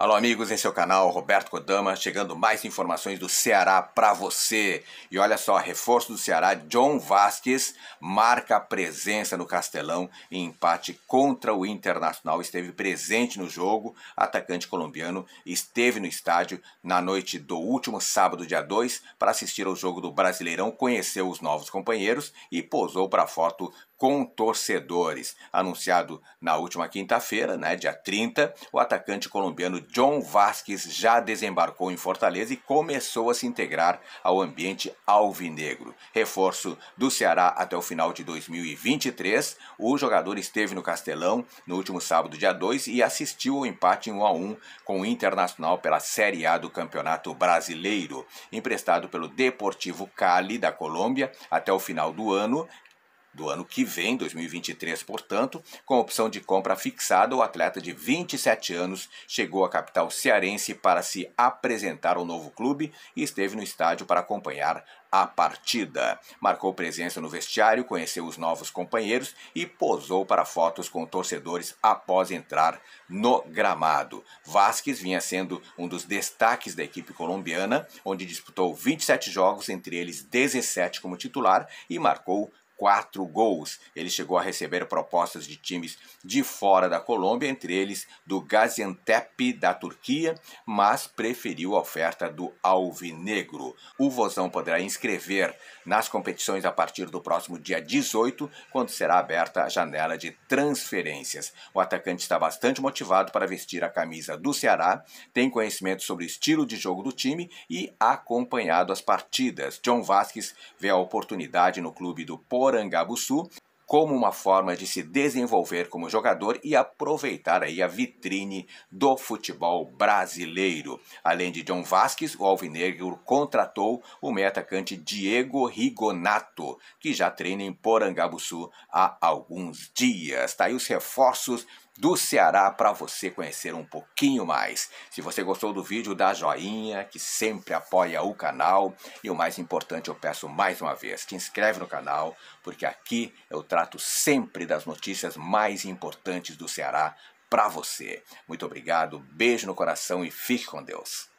Alô, amigos, em seu é canal Roberto Kodama, chegando mais informações do Ceará para você. E olha só, reforço do Ceará, John Vasquez marca presença no Castelão em empate contra o Internacional. Esteve presente no jogo, atacante colombiano esteve no estádio na noite do último sábado, dia 2, para assistir ao jogo do Brasileirão, conheceu os novos companheiros e posou para foto com torcedores. Anunciado na última quinta-feira, né, dia 30, o atacante colombiano John Vasquez já desembarcou em Fortaleza e começou a se integrar ao ambiente alvinegro. Reforço do Ceará até o final de 2023, o jogador esteve no Castelão no último sábado, dia 2, e assistiu ao empate em 1 a 1 com o Internacional pela Série A do Campeonato Brasileiro, emprestado pelo Deportivo Cali da Colômbia até o final do ano do ano que vem, 2023, portanto, com opção de compra fixada, o atleta de 27 anos chegou à capital cearense para se apresentar ao novo clube e esteve no estádio para acompanhar a partida. Marcou presença no vestiário, conheceu os novos companheiros e posou para fotos com torcedores após entrar no gramado. Vasquez vinha sendo um dos destaques da equipe colombiana, onde disputou 27 jogos, entre eles 17 como titular, e marcou quatro gols. Ele chegou a receber propostas de times de fora da Colômbia, entre eles do Gaziantep da Turquia, mas preferiu a oferta do Alvinegro. O Vozão poderá inscrever nas competições a partir do próximo dia 18, quando será aberta a janela de transferências. O atacante está bastante motivado para vestir a camisa do Ceará, tem conhecimento sobre o estilo de jogo do time e acompanhado as partidas. John Vasquez vê a oportunidade no clube do Pô Porangabuçu como uma forma de se desenvolver como jogador e aproveitar aí a vitrine do futebol brasileiro. Além de John Vasquez, o Alvinegro contratou o meia-atacante Diego Rigonato, que já treina em Porangabuçu há alguns dias. Tá aí os reforços do Ceará para você conhecer um pouquinho mais. Se você gostou do vídeo, dá joinha, que sempre apoia o canal. E o mais importante, eu peço mais uma vez, te inscreve no canal, porque aqui eu trato sempre das notícias mais importantes do Ceará para você. Muito obrigado, beijo no coração e fique com Deus.